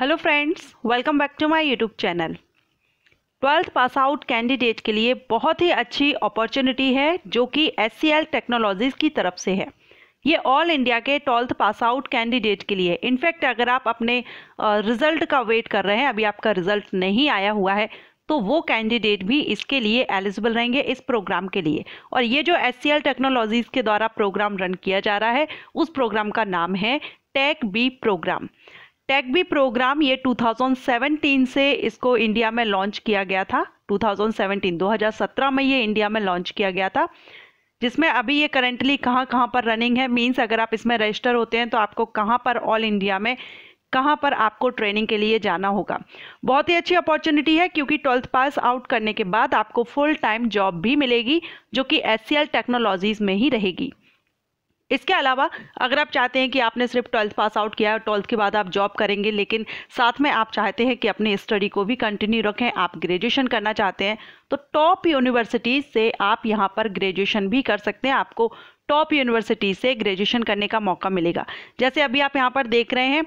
hello friends welcome back to my YouTube channel twelfth pass out candidate के लिए बहुत ही अच्छी अपॉर्चुनिटी है जो कि एस टेक्नोलॉजीज़ की तरफ से है ये ऑल इंडिया के ट्वेल्थ पास आउट कैंडिडेट के लिए इनफैक्ट अगर आप अपने रिजल्ट का वेट कर रहे हैं अभी आपका रिजल्ट नहीं आया हुआ है तो वो कैंडिडेट भी इसके लिए एलिजिबल रहेंगे इस प्रोग्राम के लिए और ये जो एस टेक्नोलॉजीज़ के द्वारा प्रोग्राम रन किया जा रहा है उस प्रोग्राम का नाम है tech B program B program ये 2017 से इसको इंडिया में लॉन्च किया गया था 2017 2017 में ये इंडिया में लॉन्च किया गया था जिसमें अभी ये करेंटली कहाँ कहाँ पर रनिंग है मीन्स अगर आप इसमें रजिस्टर होते हैं तो आपको कहाँ पर ऑल इंडिया में कहाँ पर आपको ट्रेनिंग के लिए जाना होगा बहुत ही अच्छी अपॉर्चुनिटी है क्योंकि ट्वेल्थ पास आउट करने के बाद आपको फुल टाइम जॉब भी मिलेगी जो कि एस टेक्नोलॉजीज़ में ही रहेगी इसके अलावा अगर आप चाहते हैं कि आपने सिर्फ ट्वेल्थ पास आउट किया है ट्वेल्थ के बाद आप जॉब करेंगे लेकिन साथ में आप चाहते हैं कि अपनी स्टडी को भी कंटिन्यू रखें आप ग्रेजुएशन करना चाहते हैं तो टॉप यूनिवर्सिटीज़ से आप यहाँ पर ग्रेजुएशन भी कर सकते हैं आपको टॉप यूनिवर्सिटी से ग्रेजुएशन करने का मौका मिलेगा जैसे अभी आप यहाँ पर देख रहे हैं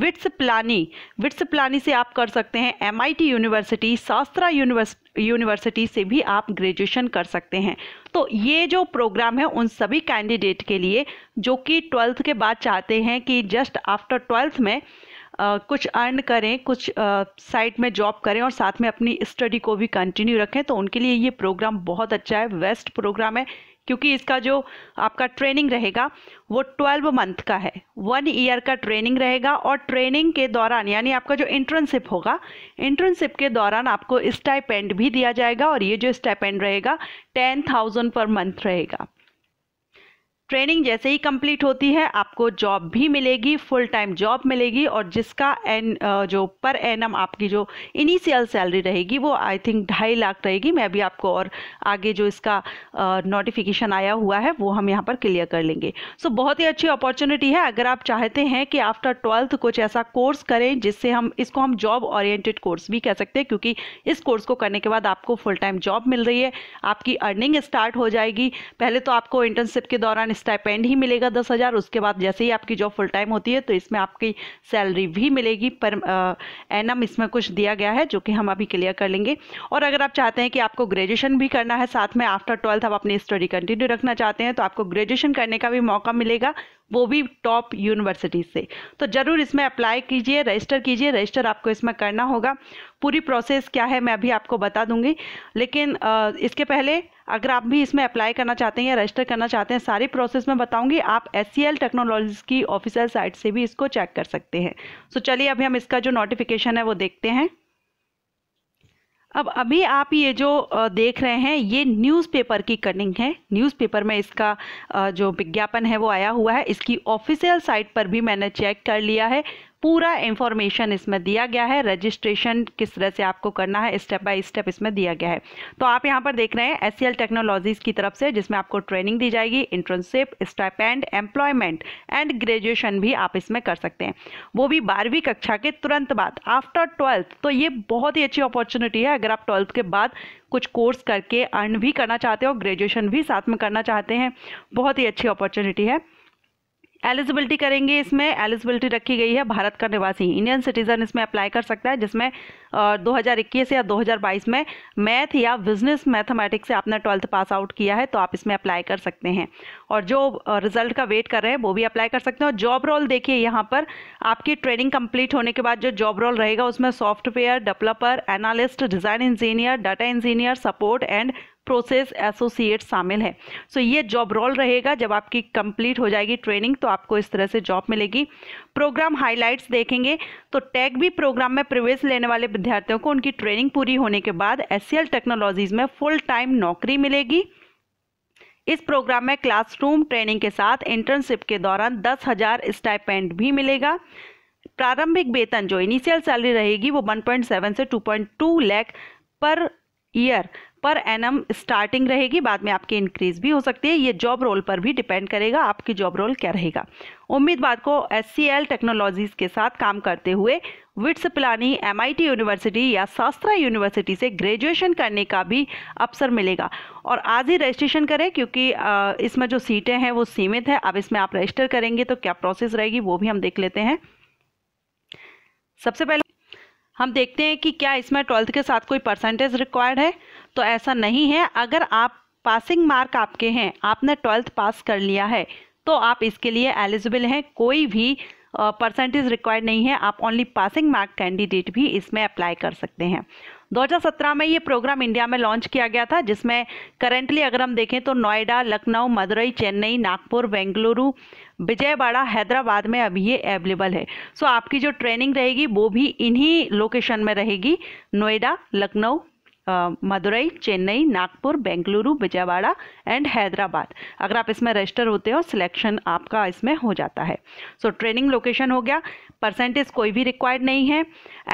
विट्स प्लानी विट्स प्लानी से आप कर सकते हैं एमआईटी यूनिवर्सिटी शास्त्रा यूनिवर्सिटी से भी आप ग्रेजुएशन कर सकते हैं तो ये जो प्रोग्राम है उन सभी कैंडिडेट के लिए जो कि ट्वेल्थ के बाद चाहते हैं कि जस्ट आफ्टर ट्वेल्थ में Uh, कुछ अर्न करें कुछ साइट uh, में जॉब करें और साथ में अपनी स्टडी को भी कंटिन्यू रखें तो उनके लिए ये प्रोग्राम बहुत अच्छा है वेस्ट प्रोग्राम है क्योंकि इसका जो आपका ट्रेनिंग रहेगा वो ट्वेल्व मंथ का है वन ईयर का ट्रेनिंग रहेगा और ट्रेनिंग के दौरान यानी आपका जो इंटर्नशिप होगा इंटर्नशिप के दौरान आपको स्टाइपेंड भी दिया जाएगा और ये जो स्टाइपेंड रहेगा टेन थाउजेंड पर मंथ रहेगा ट्रेनिंग जैसे ही कंप्लीट होती है आपको जॉब भी मिलेगी फुल टाइम जॉब मिलेगी और जिसका एन जो पर एनम आपकी जो इनिशियल सैलरी रहेगी वो आई थिंक ढाई लाख रहेगी मैं भी आपको और आगे जो इसका नोटिफिकेशन आया हुआ है वो हम यहाँ पर क्लियर कर लेंगे सो so, बहुत ही अच्छी अपॉर्चुनिटी है अगर आप चाहते हैं कि आफ्टर ट्वेल्थ कुछ ऐसा कोर्स करें जिससे हम इसको हम जॉब ओरिएंटेड कोर्स भी कह सकते हैं क्योंकि इस कोर्स को करने के बाद आपको फुल टाइम जॉब मिल रही है आपकी अर्निंग स्टार्ट हो जाएगी पहले तो आपको इंटर्नशिप के दौरान स्टाइपेंड ही मिलेगा दस हज़ार उसके बाद जैसे ही आपकी जॉब फुल टाइम होती है तो इसमें आपकी सैलरी भी मिलेगी पर एनम इसमें कुछ दिया गया है जो कि हम अभी क्लियर कर लेंगे और अगर आप चाहते हैं कि आपको ग्रेजुएशन भी करना है साथ में आफ्टर ट्वेल्थ आप अपनी स्टडी कंटिन्यू रखना चाहते हैं तो आपको ग्रेजुएशन करने का भी मौका मिलेगा वो भी टॉप यूनिवर्सिटी से तो ज़रूर इसमें अप्लाई कीजिए रजिस्टर कीजिए रजिस्टर आपको इसमें करना होगा पूरी प्रोसेस क्या है मैं अभी आपको बता दूंगी लेकिन इसके पहले अगर आप भी इसमें अप्लाई करना चाहते हैं या रजिस्टर करना चाहते हैं सारी प्रोसेस मैं बताऊंगी आप एस सी एल टेक्नोलॉजीज़ की ऑफिशियल साइट से भी इसको चेक कर सकते हैं सो चलिए अभी हम इसका जो नोटिफिकेशन है वो देखते हैं अब अभी आप ये जो देख रहे हैं ये न्यूज़पेपर की कटिंग है न्यूज़पेपर में इसका जो विज्ञापन है वो आया हुआ है इसकी ऑफिशियल साइट पर भी मैंने चेक कर लिया है पूरा इंफॉर्मेशन इसमें दिया गया है रजिस्ट्रेशन किस तरह से आपको करना है स्टेप बाय स्टेप इसमें दिया गया है तो आप यहाँ पर देख रहे हैं एस टेक्नोलॉजीज़ की तरफ से जिसमें आपको ट्रेनिंग दी जाएगी internship and employment and graduation भी आप इसमें कर सकते हैं वो भी बारहवीं कक्षा के तुरंत बाद आफ्टर ट्वेल्थ तो ये बहुत ही अच्छी अपॉर्चुनिटी है अगर आप ट्वेल्थ के बाद कुछ कोर्स करके अर्न भी करना चाहते हो ग्रेजुएशन भी साथ में करना चाहते हैं बहुत ही अच्छी अपॉर्चुनिटी है एलिजिबिलिटी करेंगे इसमें एलिजिबिलिटी रखी गई है भारत का निवासी इंडियन सिटीजन इसमें अप्लाई कर सकता है जिसमें दो हज़ार इक्कीस या 2022 में मैथ या बिजनेस मैथमेटिक्स से आपने ट्वेल्थ पास आउट किया है तो आप इसमें अप्लाई कर सकते हैं और जो रिजल्ट का वेट कर रहे हैं वो भी अप्लाई कर सकते हैं और जॉब रोल देखिए यहाँ पर आपकी ट्रेनिंग कंप्लीट होने के बाद जो जॉब रोल रहेगा उसमें software developer analyst design engineer data engineer support and process associate शामिल है सो so, ये जॉब रोल रहेगा जब आपकी कंप्लीट हो जाएगी ट्रेनिंग तो आपको इस तरह से जॉब मिलेगी प्रोग्राम हाइलाइट्स देखेंगे तो टैग भी प्रोग्राम में प्रवेश लेने वाले विद्यार्थियों को उनकी ट्रेनिंग पूरी होने के बाद एस टेक्नोलॉजीज़ में फुल टाइम नौकरी मिलेगी इस प्रोग्राम में क्लासरूम ट्रेनिंग के साथ इंटर्नशिप के दौरान दस हज़ार स्टाइपेंट भी मिलेगा प्रारंभिक वेतन जो इनिशियल सैलरी रहेगी वो 1.7 से 2.2 lakh per year per annum starting रहेगी बाद में आपकी इंक्रीज भी हो सकती है ये जॉब रोल पर भी डिपेंड करेगा आपकी जॉब रोल क्या रहेगा उम्मीदवार को एस सी एल टेक्नोलॉजीज़ के साथ काम करते हुए विट्स पिलानी एम यूनिवर्सिटी या शास्त्रा यूनिवर्सिटी से ग्रेजुएशन करने का भी अवसर मिलेगा और आज ही रजिस्ट्रेशन करें क्योंकि इसमें जो सीटें हैं वो सीमित है अब इसमें आप रजिस्टर करेंगे तो क्या प्रोसेस रहेगी वो भी हम देख लेते हैं सबसे पहले हम देखते हैं कि क्या इसमें ट्वेल्थ के साथ कोई परसेंटेज रिक्वायर्ड है तो ऐसा नहीं है अगर आप पासिंग मार्क आपके हैं आपने ट्वेल्थ पास कर लिया है तो आप इसके लिए एलिजिबल हैं कोई भी परसेंटेज रिक्वायर्ड नहीं है आप ओनली पासिंग मार्क कैंडिडेट भी इसमें अप्लाई कर सकते हैं 2017 में ये प्रोग्राम इंडिया में लॉन्च किया गया था जिसमें करेंटली अगर हम देखें तो नोएडा लखनऊ मदुरई चेन्नई नागपुर बेंगलुरु विजयवाड़ा हैदराबाद में अभी ये अवेलेबल है सो आपकी जो ट्रेनिंग रहेगी वो भी इन्हीं लोकेशन में रहेगी नोएडा लखनऊ मदुरई चेन्नई नागपुर बेंगलुरु विजयवाड़ा एंड हैदराबाद अगर आप इसमें रजिस्टर होते हो सिलेक्शन आपका इसमें हो जाता है सो ट्रेनिंग लोकेशन हो गया परसेंटेज कोई भी रिक्वायर्ड नहीं है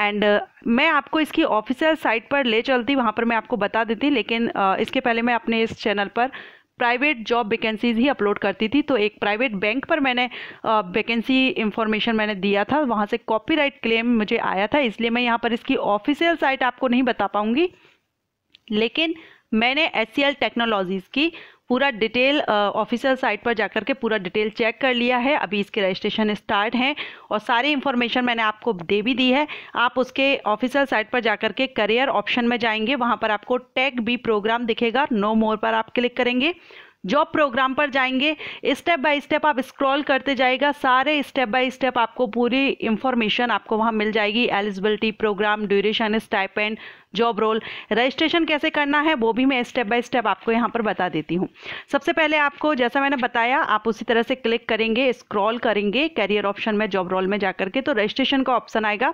एंड uh, मैं आपको इसकी ऑफिशियल साइट पर ले चलती वहाँ पर मैं आपको बता देती लेकिन uh, इसके पहले मैं अपने इस चैनल पर प्राइवेट जॉब वैकेंसीज ही अपलोड करती थी तो एक प्राइवेट बैंक पर मैंने वैकेंसी uh, इन्फॉर्मेशन मैंने दिया था वहाँ से कॉपीराइट क्लेम मुझे आया था इसलिए मैं यहाँ पर इसकी ऑफिशियल साइट आपको नहीं बता पाऊँगी लेकिन मैंने एच सी टेक्नोलॉजीज़ की पूरा डिटेल ऑफिशियल साइट पर जाकर के पूरा डिटेल चेक कर लिया है अभी इसके रजिस्ट्रेशन स्टार्ट हैं और सारी इन्फॉर्मेशन मैंने आपको दे भी दी है आप उसके ऑफिशियल साइट पर जाकर के करियर ऑप्शन में जाएंगे वहाँ पर आपको टेक बी प्रोग्राम दिखेगा नो मोर पर आप क्लिक करेंगे जॉब प्रोग्राम पर जाएंगे स्टेप बाय स्टेप आप स्क्रॉल करते जाएगा सारे स्टेप बाय स्टेप आपको पूरी इंफॉर्मेशन आपको वहाँ मिल जाएगी eligibility program duration stipend job role registration कैसे करना है वो भी मैं स्टेप बाय स्टेप आपको यहाँ पर बता देती हूँ सबसे पहले आपको जैसा मैंने बताया आप उसी तरह से क्लिक करेंगे स्क्रॉल करेंगे कैरियर ऑप्शन में जॉब रोल में जा करके तो रजिस्ट्रेशन का ऑप्शन आएगा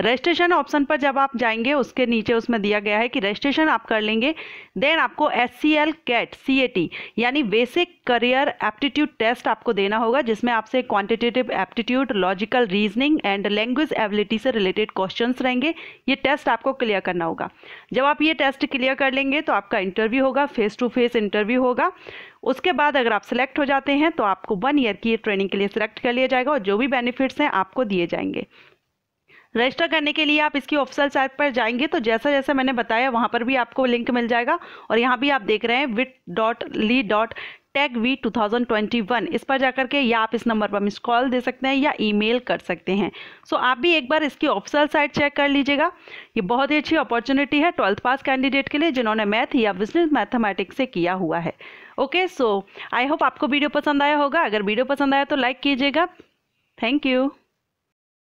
रजिस्ट्रेशन ऑप्शन पर जब आप जाएंगे उसके नीचे उसमें दिया गया है कि रजिस्ट्रेशन आप कर लेंगे देन आपको S C L CAT C A T यानी बेसिक करियर एप्टीट्यूड टेस्ट आपको देना होगा जिसमें आपसे quantitative aptitude logical reasoning and language ability से रिलेटेड क्वेश्चंस रहेंगे ये टेस्ट आपको क्लियर करना करना होगा जब आप ये टेस्ट क्लियर कर लेंगे तो आपका इंटरव्यू होगा फेस टू फेस इंटरव्यू होगा उसके बाद अगर आप सिलेक्ट हो जाते हैं तो आपको वन ईयर की ट्रेनिंग के लिए सिलेक्ट कर लिया जाएगा और जो भी बेनिफिट्स हैं आपको दिए जाएंगे रजिस्टर करने के लिए आप इसकी ऑफिशियल साइट पर जाएंगे तो जैसा जैसे मैंने बताया वहाँ पर भी आपको लिंक मिल जाएगा और यहाँ भी आप देख रहे हैं wit dot lee dot tech V two इस पर जाकर के या आप इस नंबर पर मिस कॉल दे सकते हैं या ईमेल कर सकते हैं सो so, आप भी एक बार इसकी ऑफिसल साइट चेक कर लीजिएगा ये बहुत ही अच्छी अपॉर्चुनिटी है ट्वेल्थ पास कैंडिडेट के लिए जिन्होंने मैथ या बिजनेस मैथमेटिक्स से किया हुआ है ओके सो आई होप आपको वीडियो पसंद आया होगा अगर वीडियो पसंद आया तो लाइक कीजिएगा थैंक यू